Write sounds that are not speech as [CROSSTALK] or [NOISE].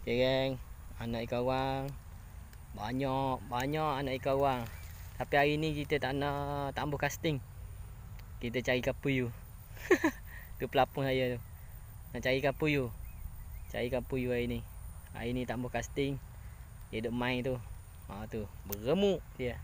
Okey geng, anak ikan orang banyak, banyak anak ikan orang. Tapi hari ni kita tak nak tambah casting. Kita cari ikan puyuh. [LAUGHS] tu pelapung saya tu. Nak cari ikan puyuh. Cari ikan puyuh hari ni. Hari ni tambah casting. Dia duk main tu. Ha tu, beremuk dia.